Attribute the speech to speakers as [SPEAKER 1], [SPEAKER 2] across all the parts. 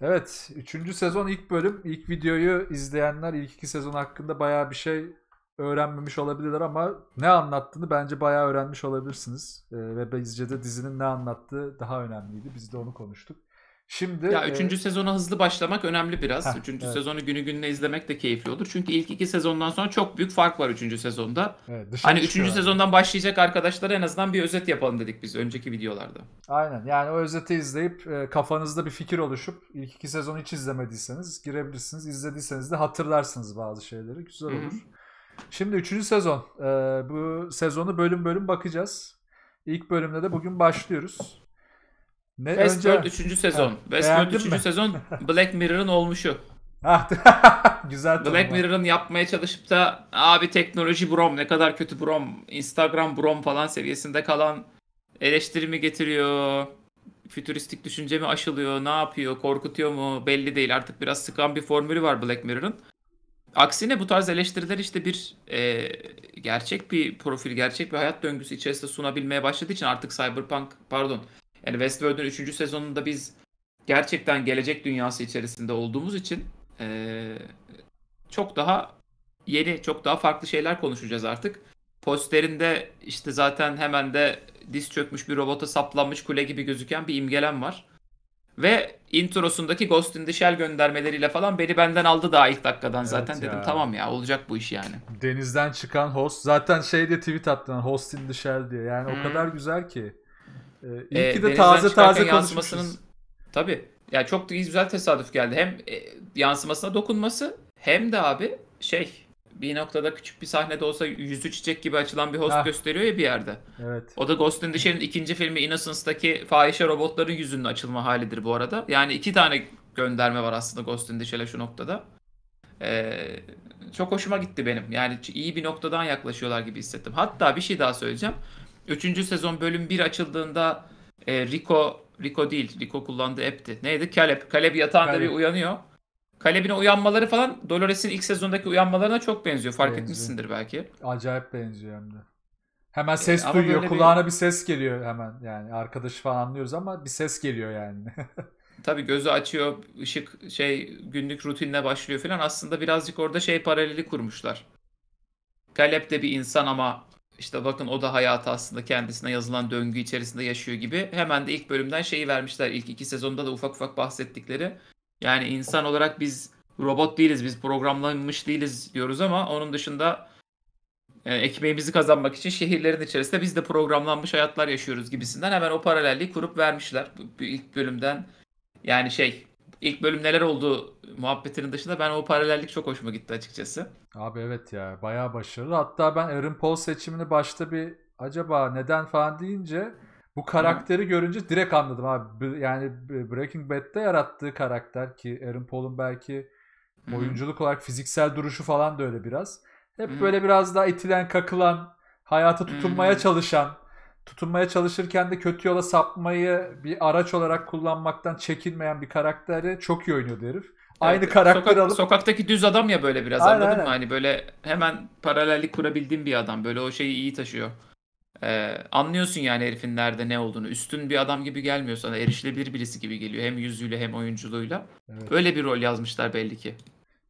[SPEAKER 1] Evet. Üçüncü sezon ilk bölüm. ilk videoyu izleyenler ilk iki sezon hakkında baya bir şey öğrenmemiş olabilirler ama ne anlattığını bence bayağı öğrenmiş olabilirsiniz. Ee, ve bizce de dizinin ne anlattığı daha önemliydi. Biz de onu konuştuk.
[SPEAKER 2] Şimdi Ya üçüncü E... sezona hızlı başlamak önemli biraz. Heh, 3. Evet. sezonu günü gününe izlemek de keyifli olur. Çünkü ilk iki sezondan sonra çok büyük fark var üçüncü sezonda. Evet, hani üçüncü Yani. sezondan başlayacak arkadaşlara en azından bir özet yapalım dedik biz önceki videolarda.
[SPEAKER 1] Aynen. Yani o özeti izleyip e, kafanızda bir fikir oluşup ilk iki sezonu hiç izlemediyseniz girebilirsiniz. İzlediyseniz de hatırlarsınız bazı şeyleri. Güzel olur. Hı-hı. Şimdi üçüncü sezon. E, bu sezonu bölüm bölüm bakacağız. İlk bölümde de bugün başlıyoruz.
[SPEAKER 2] Ne, Westworld önce... sezon. Ha, Westworld 3. sezon Black Mirror'ın olmuşu. Ah, güzel Black Mirror'ın yapmaya çalışıp da abi teknoloji brom ne kadar kötü brom Instagram brom falan seviyesinde kalan eleştirimi getiriyor. Fütüristik düşünce mi aşılıyor? Ne yapıyor? Korkutuyor mu? Belli değil. Artık biraz sıkan bir formülü var Black Mirror'ın. Aksine bu tarz eleştiriler işte bir e, gerçek bir profil, gerçek bir hayat döngüsü içerisinde sunabilmeye başladığı için artık Cyberpunk, pardon yani Westworld'un 3. sezonunda biz gerçekten gelecek dünyası içerisinde olduğumuz için e, çok daha yeni, çok daha farklı şeyler konuşacağız artık. Posterinde işte zaten hemen de diz çökmüş bir robota saplanmış kule gibi gözüken bir imgelem var. Ve introsundaki Ghost in the Shell göndermeleriyle falan beni benden aldı daha ilk dakikadan evet zaten. Ya. Dedim tamam ya olacak bu iş yani.
[SPEAKER 1] Denizden çıkan host. Zaten şeyde tweet attın host in the Shell diye. Yani hmm. o kadar
[SPEAKER 2] güzel ki. Ee, ee, ki de taze taze yansımasının tabi yani çok güzel tesadüf geldi. Hem e, yansımasına dokunması hem de abi şey bir noktada küçük bir sahnede olsa yüzü çiçek gibi açılan bir host ah. gösteriyor ya bir yerde. Evet. O da Ghost in the Shell'in ikinci filmi Innocence'daki fahişe robotların yüzünün açılma halidir bu arada. Yani iki tane gönderme var aslında Ghost in the Shell'e şu noktada. Ee, çok hoşuma gitti benim. Yani iyi bir noktadan yaklaşıyorlar gibi hissettim. Hatta bir şey daha söyleyeceğim. Üçüncü sezon bölüm 1 açıldığında e, Rico Rico değil. Rico kullandı app'ti. Neydi? Caleb. Caleb yatağında Caleb. bir uyanıyor. Caleb'in uyanmaları falan Dolores'in ilk sezondaki uyanmalarına çok benziyor. Fark benziyor. etmişsindir belki.
[SPEAKER 1] Acayip benziyor hem de. Hemen e, ses e, duyuyor. Kulağına bir... bir ses geliyor hemen. Yani arkadaşı falan anlıyoruz ama bir ses geliyor yani.
[SPEAKER 2] Tabii gözü açıyor. ışık şey günlük rutinle başlıyor falan. Aslında birazcık orada şey paraleli kurmuşlar. Caleb de bir insan ama işte bakın o da hayatı aslında kendisine yazılan döngü içerisinde yaşıyor gibi. Hemen de ilk bölümden şeyi vermişler. İlk iki sezonda da ufak ufak bahsettikleri. Yani insan olarak biz robot değiliz, biz programlanmış değiliz diyoruz ama onun dışında yani e, ekmeğimizi kazanmak için şehirlerin içerisinde biz de programlanmış hayatlar yaşıyoruz gibisinden hemen o paralelliği kurup vermişler ilk bölümden. Yani şey ilk bölüm neler oldu muhabbetinin dışında ben o paralellik çok hoşuma gitti açıkçası.
[SPEAKER 1] Abi evet ya bayağı başarılı. Hatta ben Aaron Paul seçimini başta bir acaba neden falan deyince bu karakteri Hı. görünce direkt anladım abi. Yani Breaking Bad'de yarattığı karakter ki Aaron Paul'un belki Hı. oyunculuk olarak fiziksel duruşu falan da öyle biraz. Hep Hı. böyle biraz daha itilen, kakılan, hayata tutunmaya çalışan tutunmaya çalışırken de kötü yola sapmayı bir araç olarak kullanmaktan çekinmeyen bir karakteri çok iyi oynuyordu herif.
[SPEAKER 2] Aynı evet, karakter sokak, alıp... Sokaktaki düz adam ya böyle biraz aynen, anladın aynen. mı? Hani böyle hemen paralellik kurabildiğim bir adam. Böyle o şeyi iyi taşıyor. Ee, anlıyorsun yani herifin nerede ne olduğunu. Üstün bir adam gibi gelmiyor sana. Erişilebilir birisi gibi geliyor. Hem yüzüyle hem oyunculuğuyla. Evet. Böyle bir rol yazmışlar belli ki.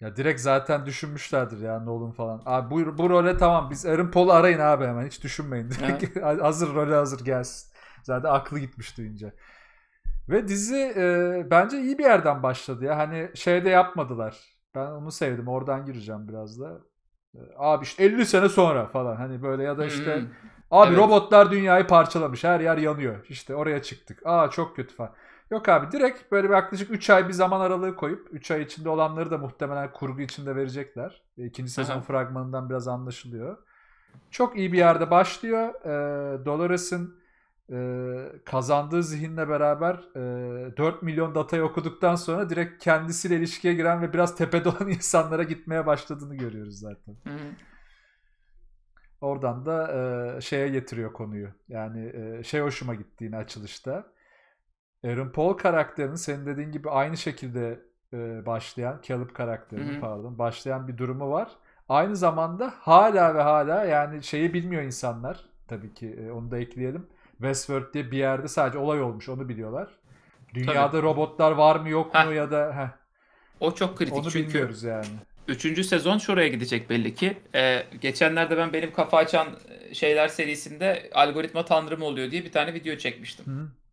[SPEAKER 1] Ya direkt zaten düşünmüşlerdir ya Nolan falan. Abi bu, bu role tamam biz Aaron Paul'u arayın abi hemen hiç düşünmeyin. Direkt hazır role hazır gelsin. Zaten aklı gitmiş duyunca. Ve dizi e, bence iyi bir yerden başladı ya. Hani şeyde yapmadılar. Ben onu sevdim. Oradan gireceğim biraz da. E, abi işte 50 sene sonra falan hani böyle ya da hmm. işte abi evet. robotlar dünyayı parçalamış. Her yer yanıyor. İşte oraya çıktık. Aa çok kötü falan. Yok abi direkt böyle bir yaklaşık 3 ay bir zaman aralığı koyup 3 ay içinde olanları da muhtemelen kurgu içinde verecekler. İkinci sezon fragmanından biraz anlaşılıyor. Çok iyi bir yerde başlıyor. E, Dolores'in e, kazandığı zihinle beraber e, 4 milyon datayı okuduktan sonra direkt kendisiyle ilişkiye giren ve biraz tepede olan insanlara gitmeye başladığını görüyoruz zaten. hı. Oradan da e, şeye getiriyor konuyu. Yani e, şey hoşuma gitti yine açılışta. Aaron Paul karakterinin senin dediğin gibi aynı şekilde e, başlayan, Caleb karakterini Hı-hı. pardon, başlayan bir durumu var. Aynı zamanda hala ve hala yani şeyi bilmiyor insanlar. Tabii ki e, onu da ekleyelim. Westworld diye bir yerde sadece olay olmuş onu biliyorlar. Dünyada Tabii. robotlar var mı yok mu heh. ya da heh. O çok kritik onu çünkü. bilmiyoruz yani.
[SPEAKER 2] Üçüncü sezon şuraya gidecek belli ki. Ee, geçenlerde ben benim kafa açan e, şeyler serisinde algoritma tanrım oluyor diye bir tane video çekmiştim. Hı.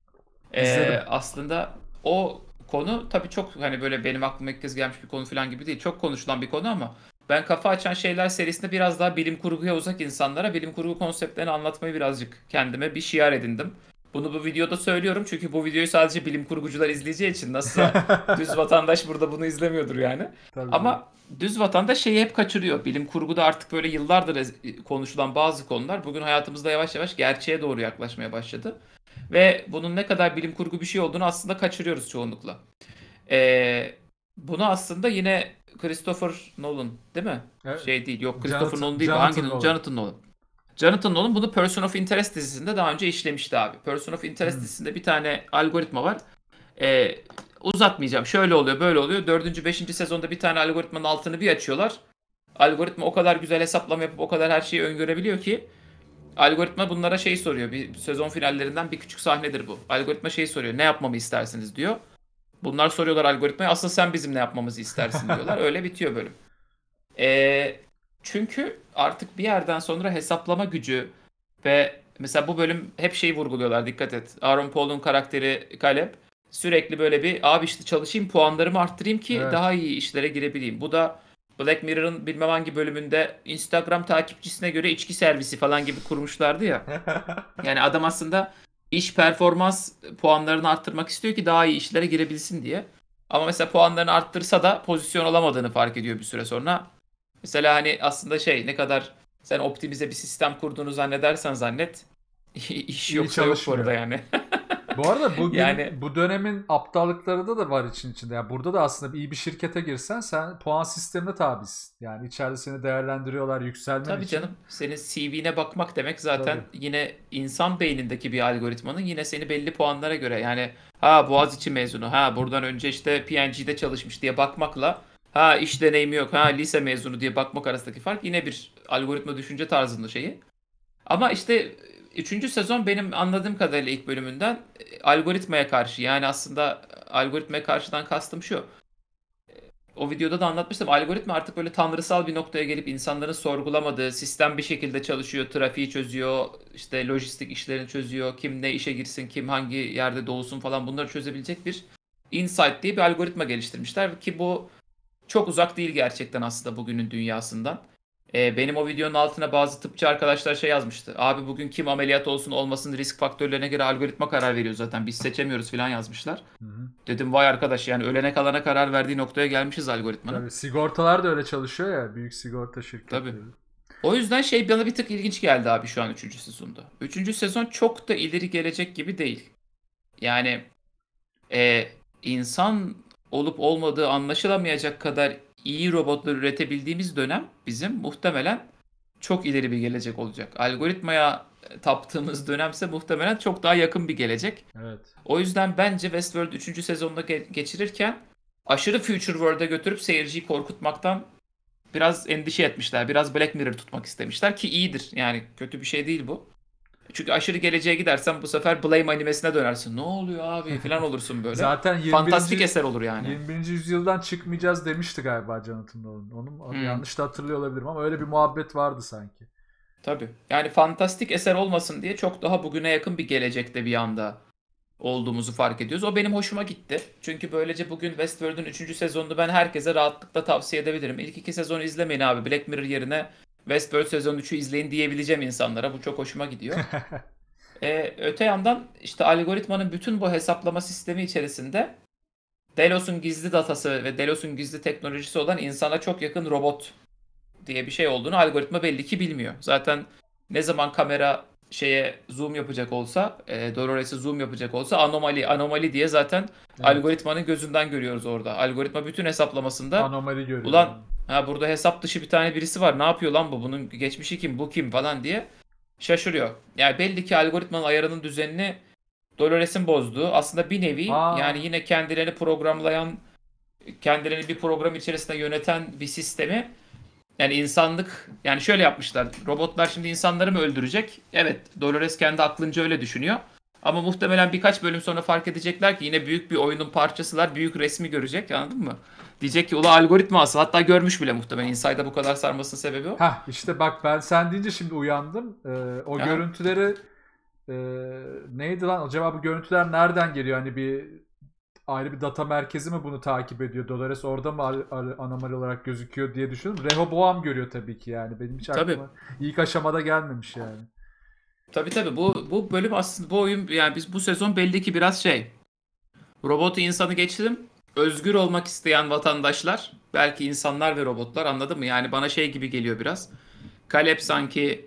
[SPEAKER 2] Ee, aslında o konu tabii çok hani böyle benim aklıma ilk kez gelmiş bir konu falan gibi değil. Çok konuşulan bir konu ama ben Kafa Açan Şeyler serisinde biraz daha bilim kurguya uzak insanlara bilim kurgu konseptlerini anlatmayı birazcık kendime bir şiar edindim. Bunu bu videoda söylüyorum çünkü bu videoyu sadece bilim kurgucular izleyeceği için nasıl düz vatandaş burada bunu izlemiyordur yani. Tabii. Ama düz vatandaş şeyi hep kaçırıyor. Bilim kurguda artık böyle yıllardır konuşulan bazı konular bugün hayatımızda yavaş yavaş gerçeğe doğru yaklaşmaya başladı. Ve bunun ne kadar bilim kurgu bir şey olduğunu aslında kaçırıyoruz çoğunlukla. Ee, bunu aslında yine Christopher Nolan değil mi? Evet. Şey değil. Yok Christopher Jonathan, Nolan değil. Jonathan hangi Nolan. Jonathan Nolan. Jonathan Nolan bunu Person of Interest dizisinde daha önce işlemişti abi. Person of Interest hmm. dizisinde bir tane algoritma var. Ee, uzatmayacağım. Şöyle oluyor, böyle oluyor. Dördüncü, beşinci sezonda bir tane algoritmanın altını bir açıyorlar. Algoritma o kadar güzel hesaplama yapıp o kadar her şeyi öngörebiliyor ki Algoritma bunlara şey soruyor. Bir sezon finallerinden bir küçük sahnedir bu. Algoritma şey soruyor. Ne yapmamı istersiniz diyor. Bunlar soruyorlar algoritmaya. Aslında sen bizim ne yapmamızı istersin diyorlar. Öyle bitiyor bölüm. E, çünkü artık bir yerden sonra hesaplama gücü ve mesela bu bölüm hep şeyi vurguluyorlar dikkat et. Aaron Paul'un karakteri Caleb sürekli böyle bir abi işte çalışayım puanlarımı arttırayım ki evet. daha iyi işlere girebileyim. Bu da Black Mirror'ın bilmem hangi bölümünde Instagram takipçisine göre içki servisi falan gibi kurmuşlardı ya. Yani adam aslında iş performans puanlarını arttırmak istiyor ki daha iyi işlere girebilsin diye. Ama mesela puanlarını arttırsa da pozisyon alamadığını fark ediyor bir süre sonra. Mesela hani aslında şey ne kadar sen optimize bir sistem kurduğunu zannedersen zannet İş yoksa yok bu arada yani.
[SPEAKER 1] Bu arada bu yani bu dönemin aptallıklarında da var için içinde. Yani burada da aslında iyi bir şirkete girsen sen puan sistemine tabisin. Yani içeride seni değerlendiriyorlar yükselmen Tabii için. Tabii
[SPEAKER 2] canım. Senin CV'ne bakmak demek zaten Tabii. yine insan beynindeki bir algoritmanın yine seni belli puanlara göre yani ha Boğaziçi mezunu, ha buradan önce işte PNG'de çalışmış diye bakmakla ha iş deneyimi yok, ha lise mezunu diye bakmak arasındaki fark yine bir algoritma düşünce tarzında şeyi. Ama işte Üçüncü sezon benim anladığım kadarıyla ilk bölümünden e, algoritmaya karşı yani aslında e, algoritmaya karşıdan kastım şu. O videoda da anlatmıştım. Algoritma artık böyle tanrısal bir noktaya gelip insanların sorgulamadığı, sistem bir şekilde çalışıyor, trafiği çözüyor, işte lojistik işlerini çözüyor, kim ne işe girsin, kim hangi yerde doğusun falan bunları çözebilecek bir insight diye bir algoritma geliştirmişler ki bu çok uzak değil gerçekten aslında bugünün dünyasından. E, benim o videonun altına bazı tıpçı arkadaşlar şey yazmıştı. Abi bugün kim ameliyat olsun olmasın risk faktörlerine göre algoritma karar veriyor zaten. Biz seçemiyoruz falan yazmışlar. Hı hı. Dedim vay arkadaş yani ölene kalana karar verdiği noktaya gelmişiz algoritmanın. Tabii
[SPEAKER 1] sigortalar da öyle çalışıyor ya büyük sigorta şirketi. Tabii.
[SPEAKER 2] O yüzden şey bana bir tık ilginç geldi abi şu an 3. sezonda. 3. sezon çok da ileri gelecek gibi değil. Yani e, insan olup olmadığı anlaşılamayacak kadar iyi robotlar üretebildiğimiz dönem bizim muhtemelen çok ileri bir gelecek olacak. Algoritmaya taptığımız dönemse muhtemelen çok daha yakın bir gelecek. Evet. O yüzden bence Westworld 3. sezonda geçirirken aşırı Future World'a götürüp seyirciyi korkutmaktan biraz endişe etmişler. Biraz Black Mirror tutmak istemişler ki iyidir. Yani kötü bir şey değil bu. Çünkü aşırı geleceğe gidersen bu sefer Blame animesine dönersin. Ne oluyor abi falan olursun böyle. Zaten 21. Fantastik eser olur yani.
[SPEAKER 1] 21. yüzyıldan çıkmayacağız demişti galiba Jonathan Nolan. Onun hmm. yanlış da hatırlıyor olabilirim ama öyle bir muhabbet vardı sanki.
[SPEAKER 2] Tabii. Yani fantastik eser olmasın diye çok daha bugüne yakın bir gelecekte bir anda olduğumuzu fark ediyoruz. O benim hoşuma gitti. Çünkü böylece bugün Westworld'un 3. sezonunu ben herkese rahatlıkla tavsiye edebilirim. İlk iki sezonu izlemeyin abi. Black Mirror yerine Westworld sezon 3'ü izleyin diyebileceğim insanlara. Bu çok hoşuma gidiyor. ee, öte yandan işte algoritmanın bütün bu hesaplama sistemi içerisinde Delos'un gizli datası ve Delos'un gizli teknolojisi olan insana çok yakın robot diye bir şey olduğunu algoritma belli ki bilmiyor. Zaten ne zaman kamera şeye zoom yapacak olsa, e, Dolores'e zoom yapacak olsa anomali, anomali diye zaten evet. algoritmanın gözünden görüyoruz orada. Algoritma bütün hesaplamasında anomali görüyor. Ulan Ha burada hesap dışı bir tane birisi var. Ne yapıyor lan bu? Bunun geçmişi kim? Bu kim? Falan diye şaşırıyor. Yani belli ki algoritmanın ayarının düzenini Dolores'in bozduğu aslında bir nevi Aa. yani yine kendilerini programlayan kendilerini bir program içerisinde yöneten bir sistemi yani insanlık yani şöyle yapmışlar. Robotlar şimdi insanları mı öldürecek? Evet. Dolores kendi aklınca öyle düşünüyor. Ama muhtemelen birkaç bölüm sonra fark edecekler ki yine büyük bir oyunun parçasılar büyük resmi görecek anladın mı? Diyecek ki ula algoritma asıl hatta görmüş bile muhtemelen Inside'a bu kadar sarmasının sebebi o.
[SPEAKER 1] Hah işte bak ben sen deyince şimdi uyandım. Ee, o ya.
[SPEAKER 2] görüntüleri
[SPEAKER 1] e, neydi lan acaba bu görüntüler nereden geliyor? Hani bir ayrı bir data merkezi mi bunu takip ediyor? Dolores orada mı anomal olarak gözüküyor diye düşündüm. Rehoboam görüyor tabii ki yani. Benim hiç aklıma tabii. ilk aşamada gelmemiş
[SPEAKER 2] yani. Tabii tabii bu bu bölüm aslında bu oyun yani biz bu sezon belli ki biraz şey. Robotu insanı geçtim. Özgür olmak isteyen vatandaşlar, belki insanlar ve robotlar anladın mı? Yani bana şey gibi geliyor biraz. Kalep sanki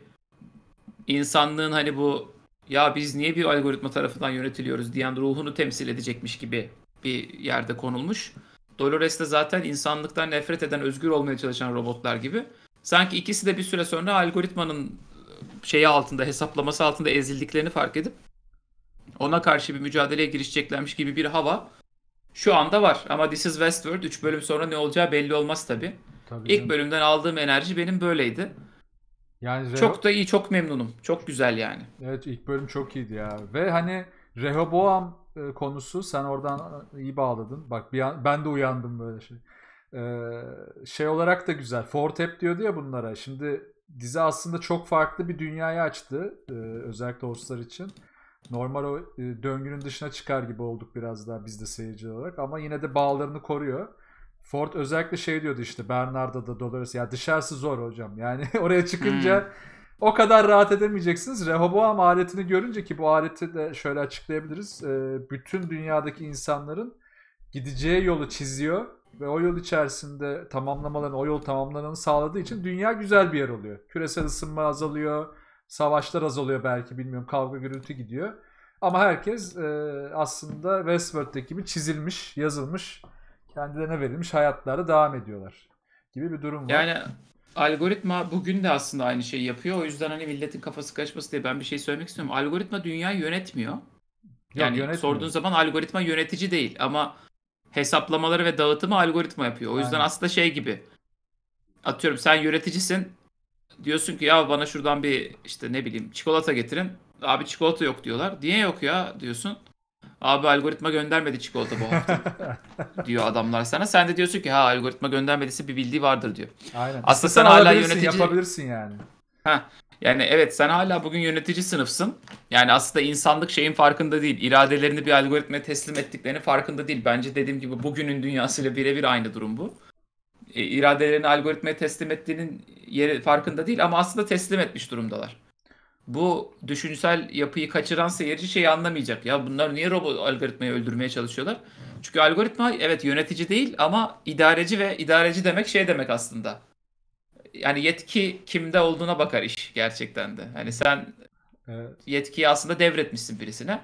[SPEAKER 2] insanlığın hani bu ya biz niye bir algoritma tarafından yönetiliyoruz diyen ruhunu temsil edecekmiş gibi bir yerde konulmuş. Dolores de zaten insanlıktan nefret eden, özgür olmaya çalışan robotlar gibi. Sanki ikisi de bir süre sonra algoritmanın şeyi altında, hesaplaması altında ezildiklerini fark edip ona karşı bir mücadeleye girişeceklermiş gibi bir hava şu anda var. Ama This is Westworld 3 bölüm sonra ne olacağı belli olmaz tabii. tabii İlk canım. bölümden aldığım enerji benim böyleydi. Yani Reho... Çok da iyi, çok memnunum. Çok güzel yani. Evet ilk
[SPEAKER 1] bölüm çok iyiydi ya. Ve hani Rehoboam e, konusu sen oradan iyi bağladın. Bak bir an, ben de uyandım böyle şey. Ee, şey olarak da güzel. Fortep diyordu ya bunlara. Şimdi dizi aslında çok farklı bir dünyayı açtı. E, özellikle Horse'lar için. Normal o e, döngünün dışına çıkar gibi olduk biraz daha biz de seyirci olarak. Ama yine de bağlarını koruyor. Ford özellikle şey diyordu işte Bernarda da Dolores. Ya dışarısı zor hocam. Yani oraya çıkınca hmm. o kadar rahat edemeyeceksiniz. Rehoboam aletini görünce ki bu aleti de şöyle açıklayabiliriz. E, bütün dünyadaki insanların gideceği yolu çiziyor ve o yol içerisinde tamamlamaların, o yol tamamlananı sağladığı için dünya güzel bir yer oluyor. Küresel ısınma azalıyor, savaşlar azalıyor belki bilmiyorum, kavga gürültü gidiyor. Ama herkes e, aslında Westworld'deki gibi çizilmiş, yazılmış, kendilerine verilmiş hayatları devam ediyorlar gibi bir durum var. Yani
[SPEAKER 2] algoritma bugün de aslında aynı şeyi yapıyor. O yüzden hani milletin kafası kaçması diye ben bir şey söylemek istiyorum. Algoritma dünyayı yönetmiyor. Yani Yok, sorduğun zaman algoritma yönetici değil ama hesaplamaları ve dağıtımı algoritma yapıyor. O yüzden Aynen. aslında şey gibi. Atıyorum sen yöneticisin. Diyorsun ki ya bana şuradan bir işte ne bileyim çikolata getirin. Abi çikolata yok diyorlar. Niye yok ya diyorsun. Abi algoritma göndermedi çikolata bu hafta diyor adamlar sana. Sen de diyorsun ki ha algoritma göndermediyse bir bildiği vardır diyor. Aynen. Aslında sen, sen hala yönetici...
[SPEAKER 1] Yapabilirsin yani.
[SPEAKER 2] Ha, yani evet sen hala bugün yönetici sınıfsın. Yani aslında insanlık şeyin farkında değil. İradelerini bir algoritmaya teslim ettiklerini farkında değil. Bence dediğim gibi bugünün dünyasıyla birebir aynı durum bu. E, iradelerini algoritmaya teslim ettiğinin yeri farkında değil ama aslında teslim etmiş durumdalar. Bu düşünsel yapıyı kaçıran seyirci şeyi anlamayacak. Ya bunlar niye robot algoritmayı öldürmeye çalışıyorlar? Çünkü algoritma evet yönetici değil ama idareci ve idareci demek şey demek aslında yani yetki kimde olduğuna bakar iş gerçekten de. Hani sen evet. yetkiyi aslında devretmişsin birisine.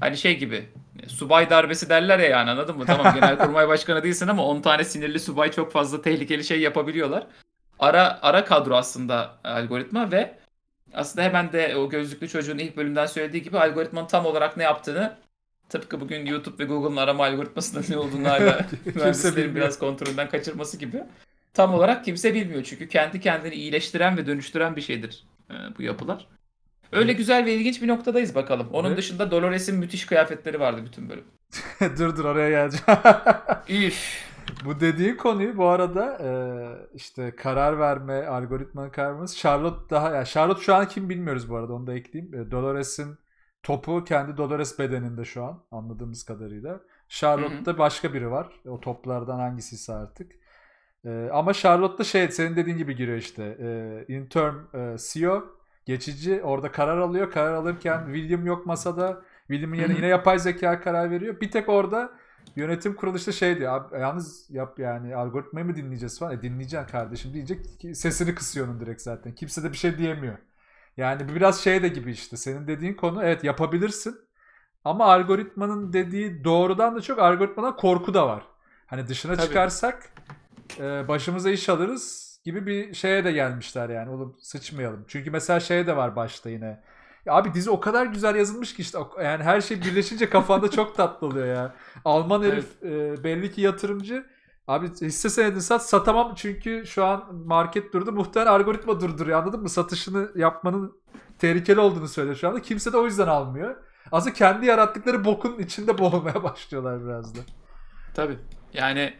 [SPEAKER 2] Hani şey gibi subay darbesi derler ya yani anladın mı? Tamam genelkurmay başkanı değilsin ama 10 tane sinirli subay çok fazla tehlikeli şey yapabiliyorlar. Ara ara kadro aslında algoritma ve aslında hemen de o gözlüklü çocuğun ilk bölümden söylediği gibi algoritmanın tam olarak ne yaptığını tıpkı bugün YouTube ve Google'ın arama algoritmasında ne olduğunu hala mühendislerin biraz kontrolünden kaçırması gibi tam olarak kimse bilmiyor çünkü kendi kendini iyileştiren ve dönüştüren bir şeydir e, bu yapılar. Öyle evet. güzel ve ilginç bir noktadayız bakalım. Onun evet. dışında Dolores'in müthiş kıyafetleri vardı bütün bölüm. dur dur oraya geleceğim.
[SPEAKER 1] Üf. Bu dediği konuyu bu arada e, işte karar verme, algoritmanın karar Charlotte daha, ya yani Charlotte şu an kim bilmiyoruz bu arada onu da ekleyeyim. E, Dolores'in topu kendi Dolores bedeninde şu an anladığımız kadarıyla. Charlotte'da başka biri var. O toplardan hangisiyse artık. E, ama da şey senin dediğin gibi giriyor işte. Ee, e, interim e, CEO geçici orada karar alıyor. Karar alırken William yok masada. William'ın yerine yine yapay zeka karar veriyor. Bir tek orada yönetim kurulu işte şey diyor. Yalnız yap yani algoritmayı mı dinleyeceğiz falan. E, dinleyeceksin kardeşim diyecek. sesini kısıyor direkt zaten. Kimse de bir şey diyemiyor. Yani biraz şey de gibi işte. Senin dediğin konu evet yapabilirsin. Ama algoritmanın dediği doğrudan da çok algoritmadan korku da var. Hani dışına Tabii. çıkarsak e, başımıza iş alırız gibi bir şeye de gelmişler yani. Oğlum sıçmayalım. Çünkü mesela şey de var başta yine. Ya abi dizi o kadar güzel yazılmış ki işte yani her şey birleşince kafanda çok tatlı oluyor ya. Alman herif evet. e, belli ki yatırımcı. Abi hisse senedi sat satamam çünkü şu an market durdu. Muhtemelen algoritma durduruyor anladın mı? Satışını yapmanın tehlikeli olduğunu söylüyor şu anda. Kimse de o yüzden almıyor. Aslında kendi yarattıkları bokun içinde boğulmaya başlıyorlar biraz da.
[SPEAKER 2] Tabii. Yani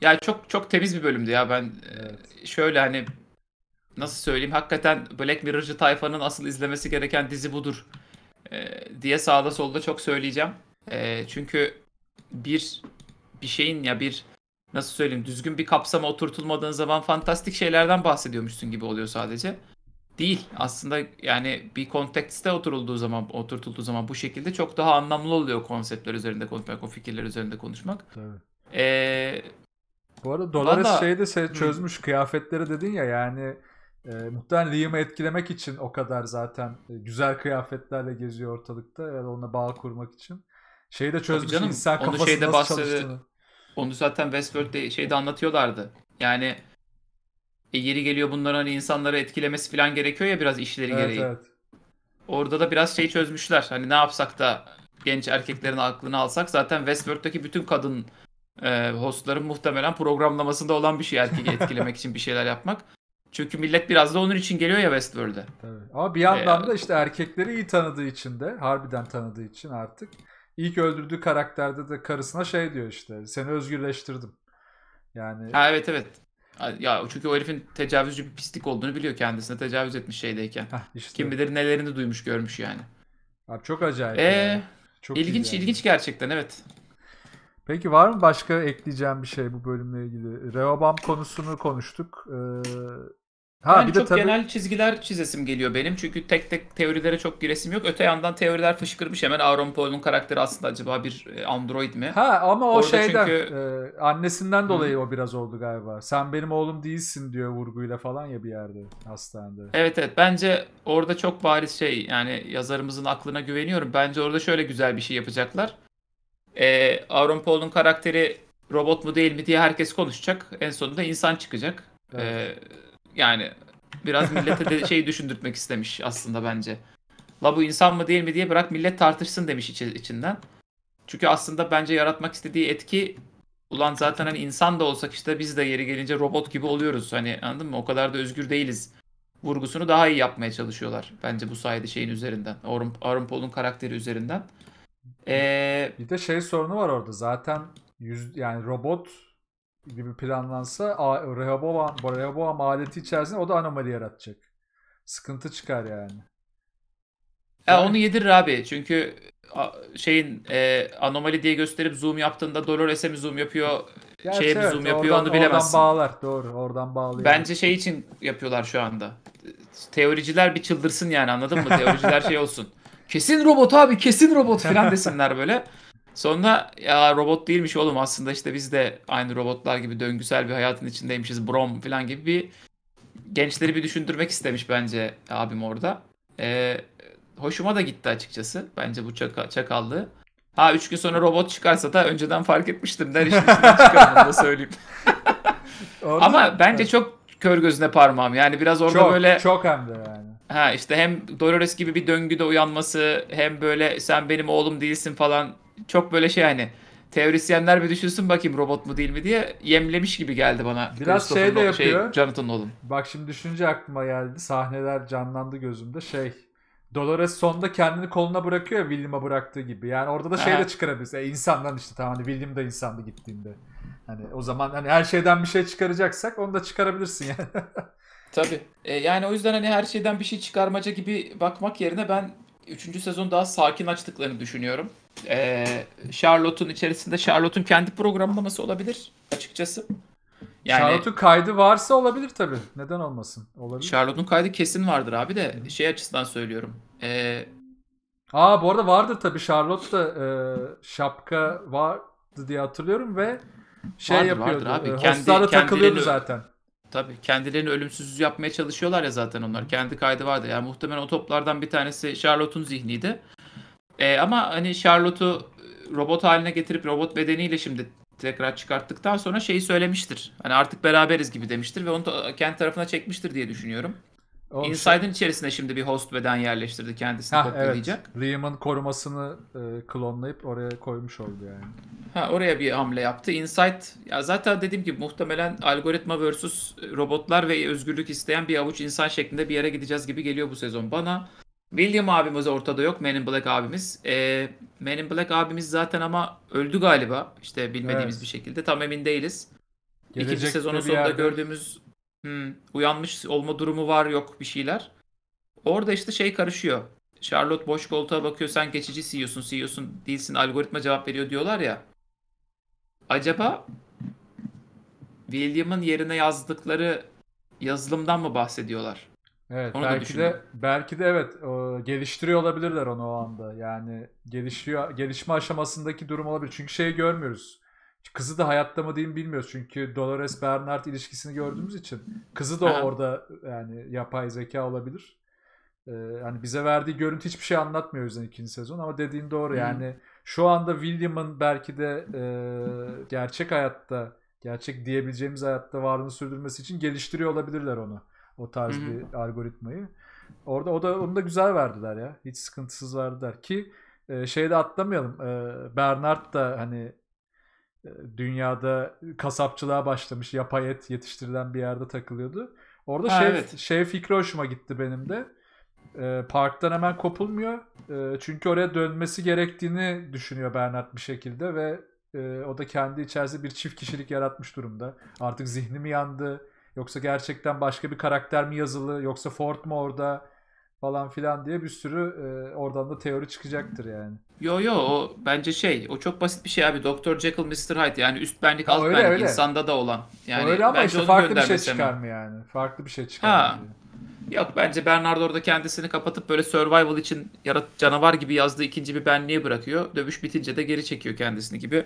[SPEAKER 2] ya çok çok temiz bir bölümdü ya ben e, evet. şöyle hani nasıl söyleyeyim hakikaten Black Mirror'cı tayfanın asıl izlemesi gereken dizi budur e, diye sağda solda çok söyleyeceğim. E, çünkü bir bir şeyin ya bir nasıl söyleyeyim düzgün bir kapsama oturtulmadığın zaman fantastik şeylerden bahsediyormuşsun gibi oluyor sadece. Değil. Aslında yani bir kontekste oturulduğu zaman oturtulduğu zaman bu şekilde çok daha anlamlı oluyor konseptler üzerinde konuşmak, o fikirler üzerinde konuşmak. Tabii. Ee, bu arada Dolores Valla... şeyi de çözmüş.
[SPEAKER 1] Hı. Kıyafetleri dedin ya yani e, muhtemelen Liam'ı etkilemek için o kadar zaten e, güzel kıyafetlerle geziyor ortalıkta ya da ona bağ kurmak için. Şeyi de çözmüş Tabii canım, insan onu kafası şeyde nasıl çalıştığını.
[SPEAKER 2] Onu zaten Westworld'de şeyde anlatıyorlardı. Yani e, yeri geliyor bunların hani insanları etkilemesi falan gerekiyor ya biraz işleri evet, gereği. Evet. Orada da biraz şey çözmüşler. Hani ne yapsak da genç erkeklerin aklını alsak zaten Westworld'daki bütün kadın e, hostların muhtemelen programlamasında olan bir şey erkeği etkilemek için bir şeyler yapmak. Çünkü millet biraz da onun için geliyor ya Westworld'e. Tabii. Ama bir yandan
[SPEAKER 1] ee, da işte erkekleri iyi tanıdığı için de harbiden tanıdığı için artık ilk öldürdüğü karakterde de karısına şey diyor işte seni özgürleştirdim. Yani Ha evet
[SPEAKER 2] evet. Ya çünkü o herifin tecavüzcü bir pislik olduğunu biliyor kendisine tecavüz etmiş şeydeyken. Heh, işte. Kim bilir nelerini duymuş görmüş yani. Abi çok acayip. Ee, yani. Çok ilginç yani. ilginç gerçekten evet. Peki var mı
[SPEAKER 1] başka ekleyeceğim bir şey bu bölümle ilgili? Reobam konusunu konuştuk. Ee,
[SPEAKER 2] ha yani bir de çok tabii... genel çizgiler çizesim geliyor benim. Çünkü tek tek teorilere çok giresim yok. Öte yandan teoriler fışkırmış hemen Aaron Paul'un karakteri aslında acaba bir e, android mi? Ha ama o Orada şeyden çünkü...
[SPEAKER 1] e, annesinden dolayı Hı. o biraz oldu galiba. Sen benim oğlum değilsin diyor vurguyla falan ya bir yerde hastanede. Evet
[SPEAKER 2] evet bence orada çok bariz şey yani yazarımızın aklına güveniyorum. Bence orada şöyle güzel bir şey yapacaklar e, Aaron Paul'un karakteri robot mu değil mi diye herkes konuşacak. En sonunda insan çıkacak. Ee, evet. E, yani biraz millete de şeyi düşündürtmek istemiş aslında bence. La bu insan mı değil mi diye bırak millet tartışsın demiş içi, içinden. Çünkü aslında bence yaratmak istediği etki ulan zaten hani insan da olsak işte biz de yeri gelince robot gibi oluyoruz. Hani anladın mı? O kadar da özgür değiliz. Vurgusunu daha iyi yapmaya çalışıyorlar. Bence bu sayede şeyin üzerinden. Aaron, Aaron Paul'un karakteri üzerinden. Ee, bir de şey sorunu var orada. Zaten yüz,
[SPEAKER 1] yani robot gibi planlansa Rehoboam, Rehoboam aleti içerisinde o da anomali yaratacak. Sıkıntı çıkar yani. E, onu yedirir
[SPEAKER 2] abi. Çünkü şeyin e, anomali diye gösterip zoom yaptığında Dolores'e mi zoom yapıyor, Gerçi şeye mi zoom yapıyor oradan, onu bilemezsin. Oradan
[SPEAKER 1] bağlar. Doğru. Oradan bağlıyor. Bence
[SPEAKER 2] şey için yapıyorlar şu anda. Teoriciler bir çıldırsın yani anladın mı? Teoriciler şey olsun. Kesin robot abi kesin robot falan desinler böyle. Sonra ya robot değilmiş oğlum aslında işte biz de aynı robotlar gibi döngüsel bir hayatın içindeymişiz brom falan gibi bir gençleri bir düşündürmek istemiş bence abim orada. Ee, hoşuma da gitti açıkçası bence bu çaka, çakallığı. Ha 3 gün sonra robot çıkarsa da önceden fark etmiştim der işte söyleyeyim. Ama bence çok kör gözüne parmağım yani biraz orada çok, böyle...
[SPEAKER 1] Çok hem de yani.
[SPEAKER 2] Ha işte hem Dolores gibi bir döngüde uyanması hem böyle sen benim oğlum değilsin falan çok böyle şey hani teorisyenler bir düşünsün bakayım robot mu değil mi diye yemlemiş gibi geldi bana. Biraz şey de şey, yapıyor. Şey, Jonathan oğlum. Bak şimdi
[SPEAKER 1] düşünce aklıma geldi. Sahneler canlandı gözümde. Şey Dolores sonda kendini koluna bırakıyor ya William'a bıraktığı gibi. Yani orada da şey de çıkarabilirsin. E, insandan işte tamam hani William da insandı gittiğinde. Hani o zaman hani her şeyden bir şey çıkaracaksak onu da çıkarabilirsin yani.
[SPEAKER 2] Tabii. E, yani o yüzden hani her şeyden bir şey çıkarmaca gibi bakmak yerine ben 3. sezon daha sakin açtıklarını düşünüyorum. E, Charlotte'un içerisinde Charlotte'un kendi programlaması olabilir açıkçası. Yani, Charlotte'un kaydı varsa olabilir tabii. Neden olmasın? Olabilir. Charlotte'un kaydı kesin vardır abi de şey açısından söylüyorum. E,
[SPEAKER 1] Aa bu arada vardır tabii Charlotte da e, şapka vardı diye hatırlıyorum ve şey vardır, yapıyordu. Vardır abi. E, Kendi, takılıyordu birini... zaten.
[SPEAKER 2] Tabii kendilerini ölümsüz yapmaya çalışıyorlar ya zaten onlar. Kendi kaydı vardı. Yani muhtemelen o toplardan bir tanesi Charlotte'un zihniydi. Ee, ama hani Charlotte'u e, robot haline getirip robot bedeniyle şimdi tekrar çıkarttıktan sonra şeyi söylemiştir. Hani artık beraberiz gibi demiştir ve onu kendi tarafına çekmiştir diye düşünüyorum. Oğlum oh, şey- Inside'ın şey... içerisine şimdi bir host beden yerleştirdi kendisini ha, kopyalayacak. Evet.
[SPEAKER 1] Ream'ın korumasını e, klonlayıp oraya koymuş oldu yani. Ha
[SPEAKER 2] oraya bir hamle yaptı. Inside ya zaten dediğim gibi muhtemelen algoritma versus robotlar ve özgürlük isteyen bir avuç insan şeklinde bir yere gideceğiz gibi geliyor bu sezon bana. William abimiz ortada yok. Men in Black abimiz. E, Men in Black abimiz zaten ama öldü galiba. İşte bilmediğimiz evet. bir şekilde. Tam emin değiliz. Gelecekte İkinci sezonun sonunda yerde... gördüğümüz Hmm, uyanmış olma durumu var yok bir şeyler. Orada işte şey karışıyor. Charlotte boş koltuğa bakıyor sen geçici CEO'sun CEO'sun değilsin algoritma cevap veriyor diyorlar ya. Acaba William'ın yerine yazdıkları yazılımdan mı bahsediyorlar? Evet, Onu belki de
[SPEAKER 1] belki de evet geliştiriyor olabilirler onu o anda. Yani gelişiyor gelişme aşamasındaki durum olabilir. Çünkü şeyi görmüyoruz. Kızı da hayatta mı diyeyim bilmiyoruz çünkü Dolores Bernard ilişkisini gördüğümüz için. Kızı da orada yani yapay zeka olabilir. yani ee, bize verdiği görüntü hiçbir şey anlatmıyor o yüzden ikinci sezon ama dediğin doğru hmm. yani şu anda William'ın belki de e, gerçek hayatta gerçek diyebileceğimiz hayatta varlığını sürdürmesi için geliştiriyor olabilirler onu. O tarz bir algoritmayı. Orada o da onu da güzel verdiler ya. Hiç sıkıntısız verdiler ki e, şeyde atlamayalım. E, Bernard da hani dünyada kasapçılığa başlamış yapay et yetiştirilen bir yerde takılıyordu. Orada ha, şey, evet. şey fikri hoşuma gitti benim de. E, parktan hemen kopulmuyor. E, çünkü oraya dönmesi gerektiğini düşünüyor Bernard bir şekilde ve e, o da kendi içerisinde bir çift kişilik yaratmış durumda. Artık zihni mi yandı? Yoksa gerçekten başka bir karakter mi yazılı? Yoksa Ford mu orada? falan filan diye bir sürü e, oradan da teori çıkacaktır yani.
[SPEAKER 2] Yo yo o bence şey o çok basit bir şey abi. Doktor Jekyll Mr. Hyde yani üst benlik alt öyle, benlik öyle. insanda da olan. Yani öyle ama işte farklı bir şey çıkar mı
[SPEAKER 1] yani? Farklı bir şey
[SPEAKER 2] çıkar ha. mı? Yok bence Bernard orada kendisini kapatıp böyle survival için yarat canavar gibi yazdığı ikinci bir benliğe bırakıyor. Dövüş bitince de geri çekiyor kendisini gibi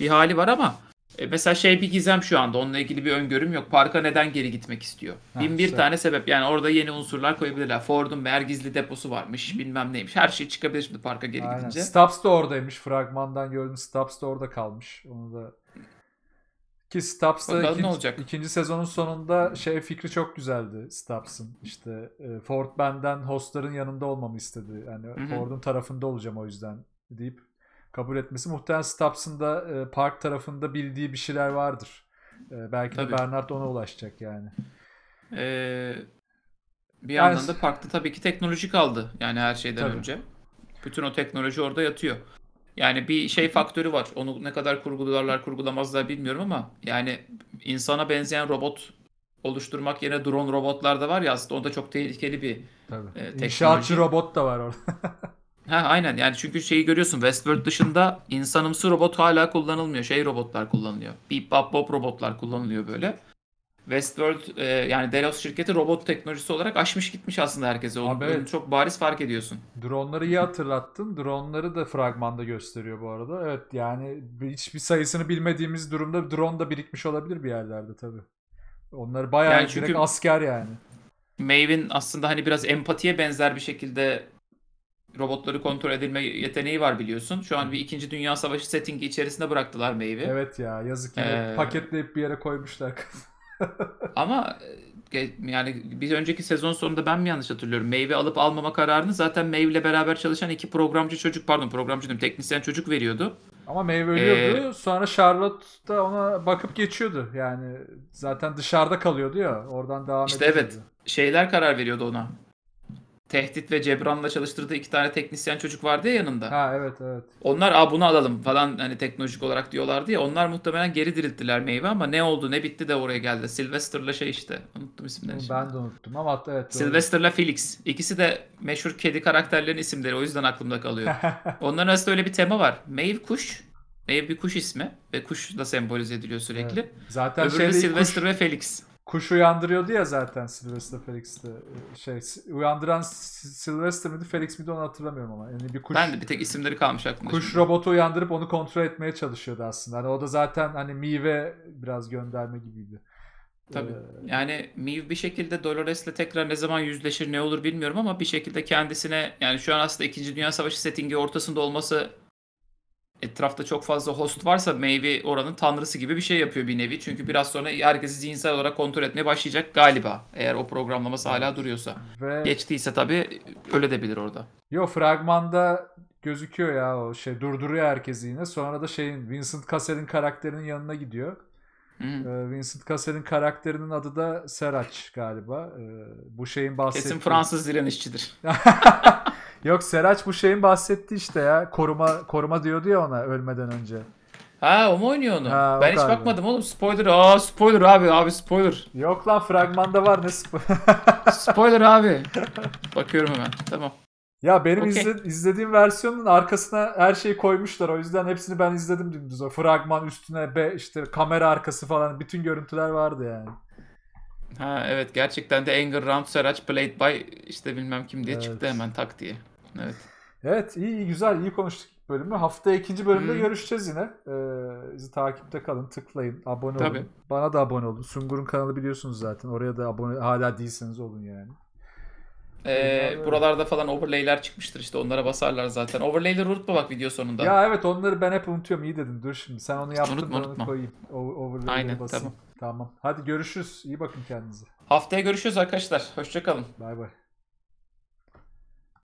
[SPEAKER 2] bir hali var ama e mesela şey bir gizem şu anda onunla ilgili bir öngörüm yok. Parka neden geri gitmek istiyor? Ha, Bin bir şey. tane sebep yani orada yeni unsurlar koyabilirler. Ford'un meğer gizli deposu varmış bilmem neymiş. Her şey çıkabilir şimdi parka geri Aynen. gidince. Stubbs
[SPEAKER 1] da oradaymış fragmandan gördüm. Stubbs da orada kalmış. Onu da ki Stubbs da ikinci, olacak? ikinci sezonun sonunda şey fikri çok güzeldi Stubbs'ın. İşte e, Ford benden hostların yanında olmamı istedi. Yani Ford'un tarafında olacağım o yüzden deyip kabul etmesi. Muhtemelen Stubbs'ın da e, park tarafında bildiği bir şeyler vardır. E, belki tabii. de Bernard ona ulaşacak yani.
[SPEAKER 2] Ee, bir yandan da parkta tabii ki teknoloji kaldı. Yani her şeyden tabii. önce. Bütün o teknoloji orada yatıyor. Yani bir şey faktörü var. Onu ne kadar kurgularlar kurgulamazlar bilmiyorum ama yani insana benzeyen robot oluşturmak yerine drone robotlar da var ya aslında onda çok tehlikeli bir Tabii. e, teknoloji. İnşaatçı
[SPEAKER 1] robot da var orada.
[SPEAKER 2] Ha aynen yani çünkü şeyi görüyorsun Westworld dışında insanımsı robot hala kullanılmıyor. Şey robotlar kullanılıyor. Beep bop bop robotlar kullanılıyor böyle. Westworld e, yani Delos şirketi robot teknolojisi olarak aşmış gitmiş aslında herkese. Onu, evet. çok bariz fark ediyorsun. Droneları iyi
[SPEAKER 1] hatırlattın. Droneları da fragmanda gösteriyor bu arada. Evet yani hiçbir sayısını bilmediğimiz durumda drone da birikmiş olabilir bir yerlerde tabii. Onları bayağı yani çünkü direkt asker yani.
[SPEAKER 2] Maven aslında hani biraz empatiye benzer bir şekilde robotları kontrol edilme yeteneği var biliyorsun. Şu an bir ikinci Dünya Savaşı settingi içerisinde bıraktılar meyve. Evet ya yazık ki ee...
[SPEAKER 1] paketleyip bir yere koymuşlar.
[SPEAKER 2] Ama e, yani bir önceki sezon sonunda ben mi yanlış hatırlıyorum? Meyve alıp almama kararını zaten Meyve ile beraber çalışan iki programcı çocuk pardon programcı değil teknisyen çocuk veriyordu. Ama Meyve ölüyordu.
[SPEAKER 1] Ee, sonra Charlotte da ona bakıp geçiyordu. Yani zaten dışarıda kalıyordu ya. Oradan devam İşte ediyordu.
[SPEAKER 2] evet. Şeyler karar veriyordu ona. Tehdit ve Cebran'la çalıştırdığı iki tane teknisyen çocuk vardı ya yanında. Ha evet evet. Onlar a bunu alalım falan hani teknolojik olarak diyorlardı ya. Onlar muhtemelen geri dirilttiler meyve ama ne oldu ne bitti de oraya geldi. Sylvester'la şey işte. Unuttum isimlerini. Ben
[SPEAKER 1] şimdi. de unuttum ama evet. Sylvester'la
[SPEAKER 2] Felix. İkisi de meşhur kedi karakterlerin isimleri. O yüzden aklımda kalıyor. Onların arasında öyle bir tema var. Maeve kuş. Maeve bir kuş ismi ve kuş da sembolize ediliyor sürekli. Evet. Zaten Öbürü şey Sylvester
[SPEAKER 1] kuş... ve Felix. Kuş uyandırıyordu ya zaten Sylvester Felix'te. E, şey, uyandıran Sylvester miydi, Felix miydi onu hatırlamıyorum ama. Yani bir kuş, ben de bir tek isimleri kalmış aklımda. Kuş şimdi. robotu uyandırıp onu kontrol etmeye çalışıyordu aslında. Hani o da zaten hani Mive biraz gönderme gibiydi. Tabii. Ee...
[SPEAKER 2] Yani Mive bir şekilde Dolores'le tekrar ne zaman yüzleşir ne olur bilmiyorum ama bir şekilde kendisine yani şu an aslında 2. Dünya Savaşı settingi ortasında olması etrafta çok fazla host varsa meyve oranın tanrısı gibi bir şey yapıyor bir nevi. Çünkü biraz sonra herkesi zihinsel olarak kontrol etmeye başlayacak galiba. Eğer o programlaması hala duruyorsa. Ve... Geçtiyse tabii öyle de bilir orada.
[SPEAKER 1] Yo fragmanda gözüküyor ya o şey durduruyor herkesi yine. Sonra da şeyin Vincent Cassel'in karakterinin yanına gidiyor. Hmm. Ee, Vincent Cassel'in karakterinin adı da Serac galiba. Ee, bu şeyin bahsettiği. Kesin Fransız direnişçidir. Yok Seraç bu şeyin bahsetti işte ya. Koruma koruma diyordu ya ona ölmeden önce. Ha o mu oynuyor onu? Ha, ben hiç galiba. bakmadım
[SPEAKER 2] oğlum. Spoiler. Aa spoiler abi. Abi spoiler. Yok lan fragmanda var ne spoiler. spoiler abi. Bakıyorum hemen. Tamam. Ya benim okay. izle, izlediğim
[SPEAKER 1] versiyonun arkasına her şeyi koymuşlar. O yüzden hepsini ben izledim dümdüz. O fragman üstüne be işte kamera arkası falan bütün görüntüler vardı yani.
[SPEAKER 2] Ha evet gerçekten de Anger Round Serac Blade by işte bilmem kim diye evet. çıktı hemen tak diye. Evet. Evet
[SPEAKER 1] iyi, iyi güzel iyi konuştuk bölümü. Haftaya ikinci bölümde hmm. görüşeceğiz yine. Ee, bizi takipte kalın, tıklayın, abone olun. Tabii. Bana da abone olun. Sungur'un kanalı biliyorsunuz zaten. Oraya da abone hala
[SPEAKER 2] değilseniz olun yani. Ee, buralarda falan overlay'ler çıkmıştır işte onlara basarlar zaten. Overlay'leri unutma bak video sonunda. Ya
[SPEAKER 1] evet onları ben hep unutuyorum. İyi dedin. Dur şimdi sen onu yaptın unutma, unutma. onu koyayım. Overlay'leri Aynen, basayım. Tamam. tamam. Hadi görüşürüz. İyi bakın kendinize.
[SPEAKER 2] Haftaya görüşürüz arkadaşlar. Hoşçakalın. Bay bay.